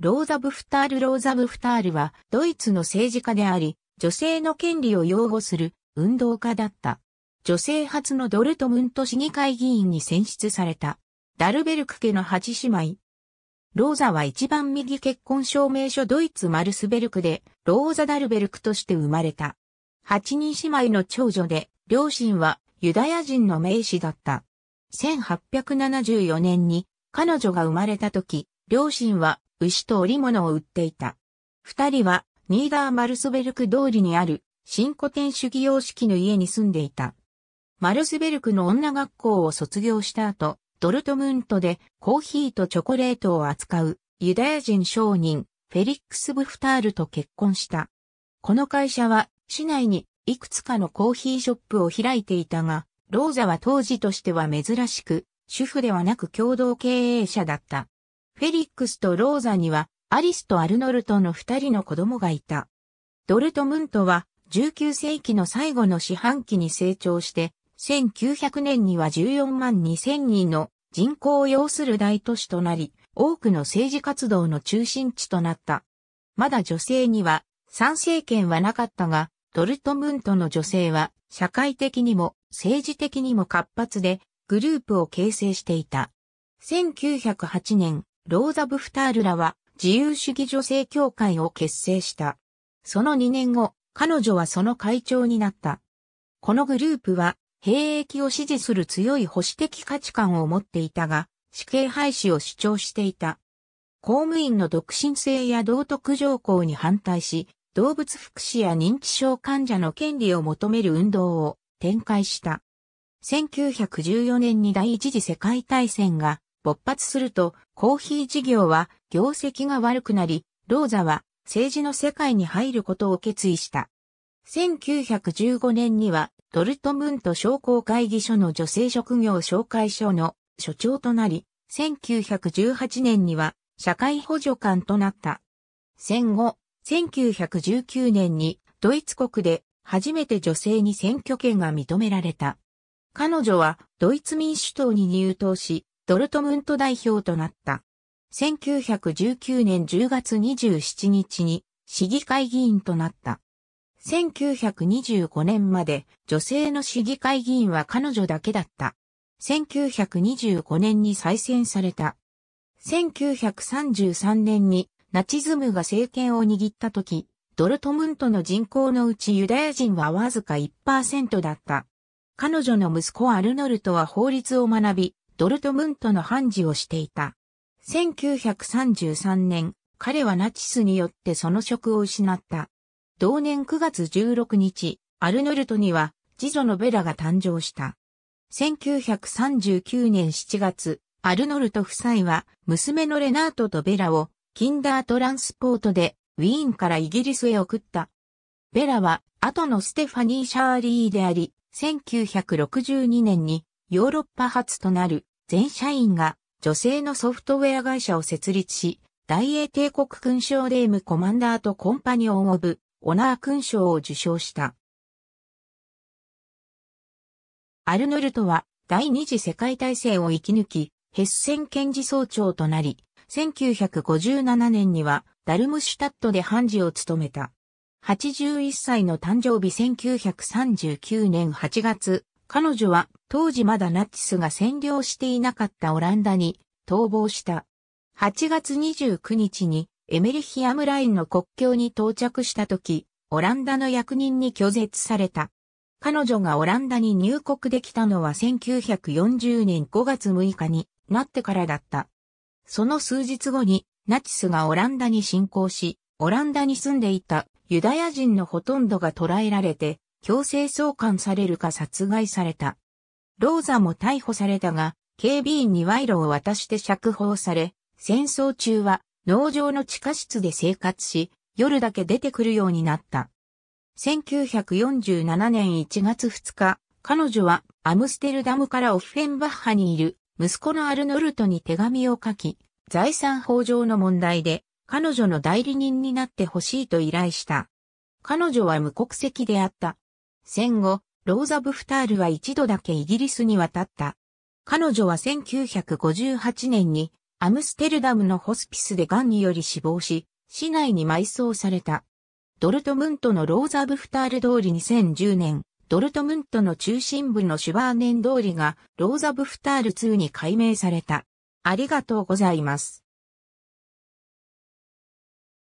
ローザ・ブフタール・ローザ・ブフタールは、ドイツの政治家であり、女性の権利を擁護する運動家だった。女性初のドルトムント市議会議員に選出された。ダルベルク家の8姉妹。ローザは一番右結婚証明書ドイツマルスベルクで、ローザ・ダルベルクとして生まれた。8人姉妹の長女で、両親はユダヤ人の名士だった。1874年に彼女が生まれた時、両親は牛と織物を売っていた。二人は、ニーダー・マルスベルク通りにある、新古典主義様式の家に住んでいた。マルスベルクの女学校を卒業した後、ドルトムントでコーヒーとチョコレートを扱うユダヤ人商人フェリックス・ブフタールと結婚した。この会社は市内にいくつかのコーヒーショップを開いていたが、ローザは当時としては珍しく、主婦ではなく共同経営者だった。フェリックスとローザには、アリスとアルノルトの二人の子供がいた。ドルトムントは、19世紀の最後の四半期に成長して、1900年には14万2000人の人口を要する大都市となり、多くの政治活動の中心地となった。まだ女性には参政権はなかったが、ドルトムントの女性は社会的にも政治的にも活発でグループを形成していた。1908年、ローザ・ブフタールらは自由主義女性協会を結成した。その2年後、彼女はその会長になった。このグループは、兵役を支持する強い保守的価値観を持っていたが、死刑廃止を主張していた。公務員の独身性や道徳条項に反対し、動物福祉や認知症患者の権利を求める運動を展開した。1914年に第一次世界大戦が勃発すると、コーヒー事業は業績が悪くなり、ローザは政治の世界に入ることを決意した。1915年にはドルトムント商工会議所の女性職業紹介所の所長となり、1918年には社会補助官となった。戦後、1919年にドイツ国で初めて女性に選挙権が認められた。彼女はドイツ民主党に入党し、ドルトムント代表となった。1919年10月27日に市議会議員となった。1925年まで女性の市議会議員は彼女だけだった。1925年に再選された。1933年にナチズムが政権を握った時、ドルトムントの人口のうちユダヤ人はわずか1%だった。彼女の息子アルノルトは法律を学び、ドルトムントの判事をしていた。1933年、彼はナチスによってその職を失った。同年9月16日、アルノルトには、次女のベラが誕生した。1939年7月、アルノルト夫妻は、娘のレナートとベラを、キンダートランスポートで、ウィーンからイギリスへ送った。ベラは、後のステファニー・シャーリーであり、1962年に、ヨーロッパ初となる、全社員が女性のソフトウェア会社を設立し、大英帝国勲章レームコマンダーとコンパニオンオブオナー勲章を受章した。アルノルトは第二次世界大戦を生き抜き、ヘッセン検事総長となり、1957年にはダルムシュタットで判事を務めた。81歳の誕生日1939年8月彼女は当時まだナチスが占領していなかったオランダに逃亡した。8月29日にエメリヒアムラインの国境に到着した時、オランダの役人に拒絶された。彼女がオランダに入国できたのは1940年5月6日になってからだった。その数日後にナチスがオランダに侵攻し、オランダに住んでいたユダヤ人のほとんどが捕らえられて強制送還されるか殺害された。ローザも逮捕されたが、警備員に賄賂を渡して釈放され、戦争中は農場の地下室で生活し、夜だけ出てくるようになった。1947年1月2日、彼女はアムステルダムからオフェンバッハにいる息子のアルノルトに手紙を書き、財産法上の問題で彼女の代理人になってほしいと依頼した。彼女は無国籍であった戦後、ローザ・ブフタールは一度だけイギリスに渡った。彼女は1958年にアムステルダムのホスピスで癌により死亡し、市内に埋葬された。ドルトムントのローザ・ブフタール通り2010年、ドルトムントの中心部のシュバーネン通りがローザ・ブフタール2に改名された。ありがとうございます。